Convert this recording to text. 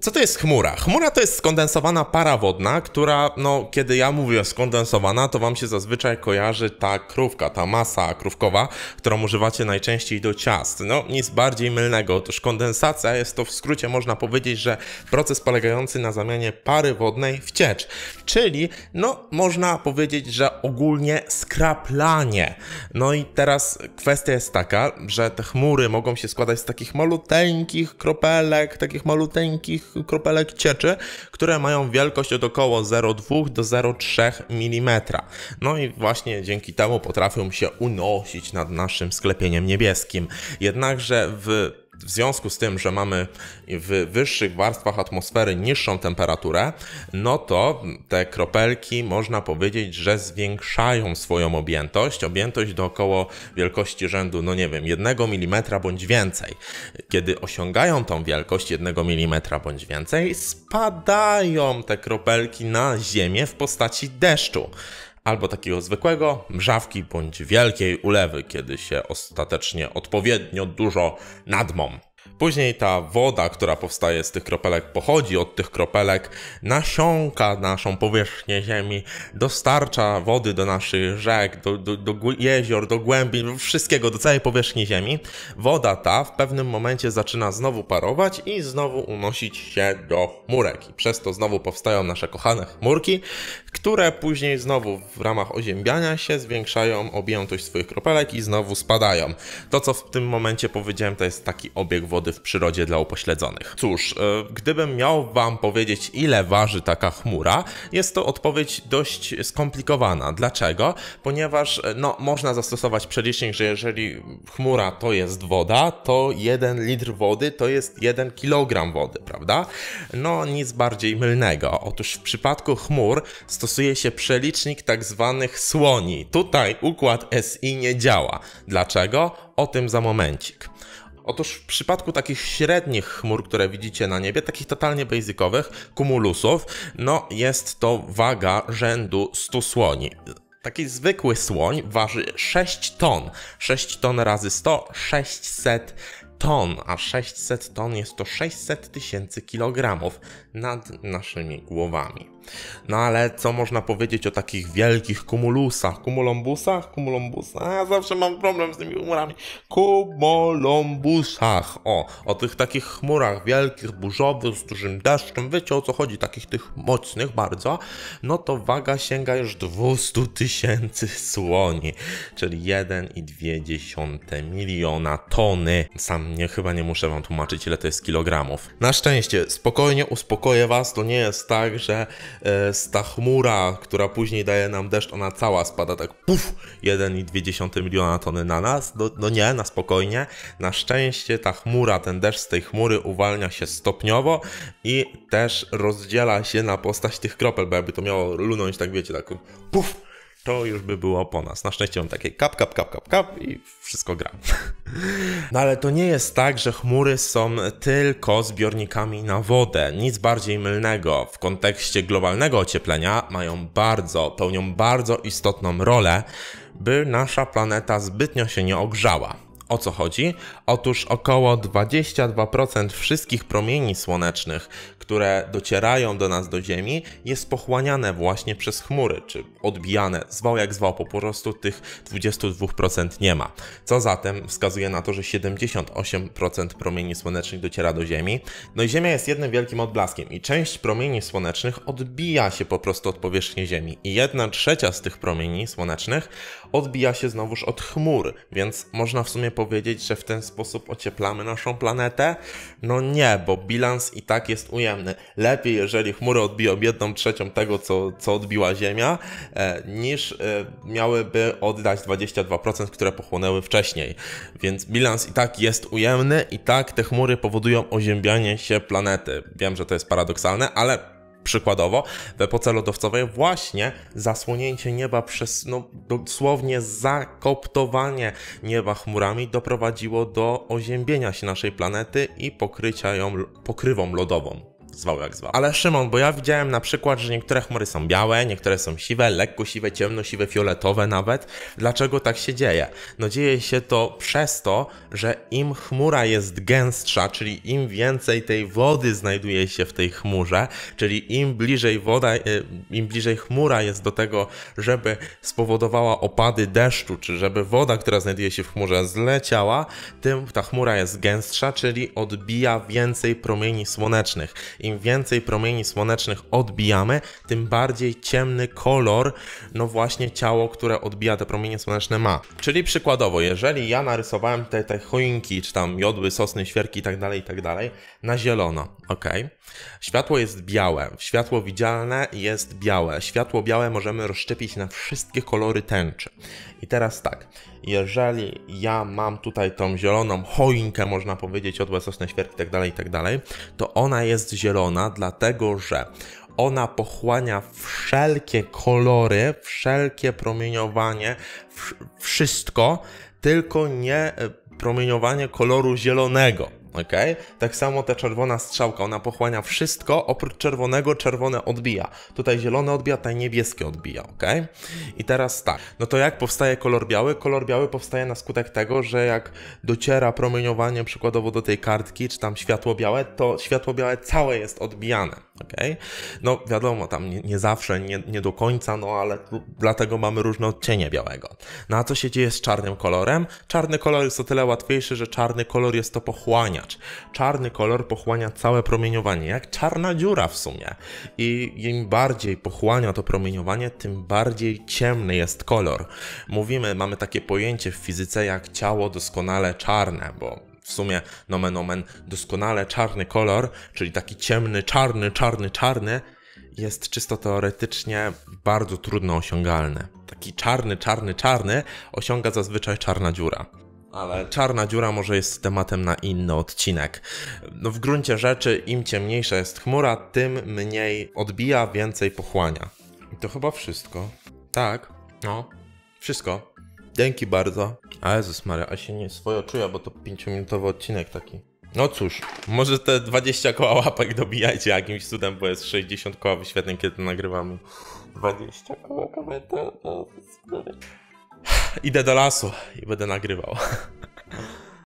Co to jest chmura? Chmura to jest skondensowana para wodna, która, no, kiedy ja mówię skondensowana, to wam się zazwyczaj kojarzy ta krówka, ta masa krówkowa, którą używacie najczęściej do ciast. No, nic bardziej mylnego. Otóż kondensacja jest to w skrócie można powiedzieć, że proces polegający na zamianie pary wodnej w ciecz. Czyli, no, można powiedzieć, że ogólnie skraplanie. No i teraz kwestia jest taka, że te chmury mogą się składać z takich maluteńkich kropelek, takich maluteńkich kropelek cieczy, które mają wielkość od około 0,2 do 0,3 mm. No i właśnie dzięki temu potrafią się unosić nad naszym sklepieniem niebieskim. Jednakże w w związku z tym, że mamy w wyższych warstwach atmosfery niższą temperaturę, no to te kropelki można powiedzieć, że zwiększają swoją objętość, objętość do około wielkości rzędu, no nie wiem, 1 mm bądź więcej. Kiedy osiągają tą wielkość 1 mm bądź więcej, spadają te kropelki na ziemię w postaci deszczu albo takiego zwykłego, mrzawki bądź wielkiej ulewy, kiedy się ostatecznie odpowiednio dużo nadmą. Później ta woda, która powstaje z tych kropelek, pochodzi od tych kropelek, nasiąka naszą powierzchnię Ziemi, dostarcza wody do naszych rzek, do, do, do jezior, do głębin, wszystkiego, do całej powierzchni Ziemi. Woda ta w pewnym momencie zaczyna znowu parować i znowu unosić się do chmurek. I przez to znowu powstają nasze kochane chmurki, które później znowu w ramach oziębiania się zwiększają objętość swoich kropelek i znowu spadają. To, co w tym momencie powiedziałem, to jest taki obieg wody w przyrodzie dla upośledzonych. Cóż, e, gdybym miał Wam powiedzieć, ile waży taka chmura, jest to odpowiedź dość skomplikowana. Dlaczego? Ponieważ e, no, można zastosować przelicznik, że jeżeli chmura to jest woda, to 1 litr wody to jest 1 kilogram wody, prawda? No, nic bardziej mylnego. Otóż w przypadku chmur stosuje się przelicznik tak zwanych słoni. Tutaj układ SI nie działa. Dlaczego? O tym za momencik. Otóż w przypadku takich średnich chmur, które widzicie na niebie, takich totalnie basicowych, kumulusów, no jest to waga rzędu 100 słoni. Taki zwykły słoń waży 6 ton. 6 ton razy 100, 600 ton, a 600 ton jest to 600 tysięcy kilogramów nad naszymi głowami. No ale co można powiedzieć o takich wielkich kumulusach? Kumulombusach? Kumulombusach? A, ja zawsze mam problem z tymi chmurami. Kumulombusach. O, o tych takich chmurach wielkich, burzowych, z dużym deszczem. Wiecie o co chodzi? Takich tych mocnych bardzo. No to waga sięga już 200 tysięcy słoni, czyli 1,2 miliona tony. Sam nie, chyba nie muszę wam tłumaczyć ile to jest kilogramów. Na szczęście, spokojnie uspokoję was, to nie jest tak, że E, sta ta chmura, która później daje nam deszcz, ona cała spada tak puf, 1,2 miliona tony na nas. No, no nie, na spokojnie. Na szczęście ta chmura, ten deszcz z tej chmury uwalnia się stopniowo i też rozdziela się na postać tych kropel, bo jakby to miało lunąć, tak wiecie, tak puf, to już by było po nas. Na szczęście mam takie kap, kap, kap, kap, kap i wszystko gra. No ale to nie jest tak, że chmury są tylko zbiornikami na wodę. Nic bardziej mylnego. W kontekście globalnego ocieplenia mają bardzo, pełnią bardzo istotną rolę, by nasza planeta zbytnio się nie ogrzała. O co chodzi? Otóż około 22% wszystkich promieni słonecznych, które docierają do nas do Ziemi, jest pochłaniane właśnie przez chmury, czy odbijane, zwał jak zwał, po prostu tych 22% nie ma. Co zatem wskazuje na to, że 78% promieni słonecznych dociera do Ziemi. No i Ziemia jest jednym wielkim odblaskiem i część promieni słonecznych odbija się po prostu od powierzchni Ziemi. I jedna trzecia z tych promieni słonecznych odbija się znowuż od chmur, więc można w sumie powiedzieć, że w ten sposób ocieplamy naszą planetę? No nie, bo bilans i tak jest ujemny. Lepiej, jeżeli chmury odbiją jedną trzecią tego, co, co odbiła Ziemia, e, niż e, miałyby oddać 22%, które pochłonęły wcześniej. Więc bilans i tak jest ujemny i tak te chmury powodują oziębianie się planety. Wiem, że to jest paradoksalne, ale przykładowo w epoce lodowcowej właśnie zasłonięcie nieba przez no, dosłownie zakoptowanie nieba chmurami doprowadziło do oziębienia się naszej planety i pokrycia ją pokrywą lodową zwał jak zwał. Ale Szymon, bo ja widziałem na przykład, że niektóre chmury są białe, niektóre są siwe, lekko siwe, ciemno siwe, fioletowe nawet. Dlaczego tak się dzieje? No dzieje się to przez to, że im chmura jest gęstsza, czyli im więcej tej wody znajduje się w tej chmurze, czyli im bliżej woda, y, im bliżej chmura jest do tego, żeby spowodowała opady deszczu, czy żeby woda, która znajduje się w chmurze zleciała, tym ta chmura jest gęstsza, czyli odbija więcej promieni słonecznych im więcej promieni słonecznych odbijamy, tym bardziej ciemny kolor, no właśnie ciało, które odbija te promienie słoneczne ma. Czyli przykładowo, jeżeli ja narysowałem te, te choinki, czy tam jodły, sosny, świerki tak dalej i tak dalej, na zielono, ok? Światło jest białe, światło widzialne jest białe, światło białe możemy rozszczepić na wszystkie kolory tęczy. I teraz tak, jeżeli ja mam tutaj tą zieloną choinkę, można powiedzieć, jodłe, sosny, świerki tak dalej i tak dalej, to ona jest zielona zielona, dlatego że ona pochłania wszelkie kolory, wszelkie promieniowanie, wszystko, tylko nie e, promieniowanie koloru zielonego ok? Tak samo ta czerwona strzałka, ona pochłania wszystko oprócz czerwonego, czerwone odbija. Tutaj zielone odbija, tutaj niebieskie odbija, ok? I teraz tak, no to jak powstaje kolor biały? Kolor biały powstaje na skutek tego, że jak dociera promieniowanie przykładowo do tej kartki, czy tam światło białe, to światło białe całe jest odbijane. Okay? No wiadomo, tam nie, nie zawsze, nie, nie, do końca, no ale dlatego mamy różne odcienie białego. No a co się dzieje z czarnym kolorem? Czarny kolor jest o tyle łatwiejszy, że czarny kolor jest to pochłaniacz. Czarny kolor pochłania całe promieniowanie, jak czarna dziura w sumie. I im bardziej pochłania to promieniowanie, tym bardziej ciemny jest kolor. Mówimy, mamy takie pojęcie w fizyce jak ciało doskonale czarne, bo w sumie nomen omen doskonale czarny kolor, czyli taki ciemny, czarny, czarny, czarny, jest czysto teoretycznie bardzo trudno osiągalny. Taki czarny, czarny, czarny osiąga zazwyczaj czarna dziura. Ale czarna dziura może jest tematem na inny odcinek. No w gruncie rzeczy im ciemniejsza jest chmura, tym mniej odbija, więcej pochłania. I to chyba wszystko. Tak, no, wszystko. Dzięki bardzo. A Jezus Maria, a się nie swoje czuję, bo to 5-minutowy odcinek taki. No cóż, może te 20 koła łapek dobijajcie jakimś cudem, bo jest 60 koła wyświetleń, kiedy to nagrywamy. 20 koła komentarzy. Idę do lasu i będę nagrywał.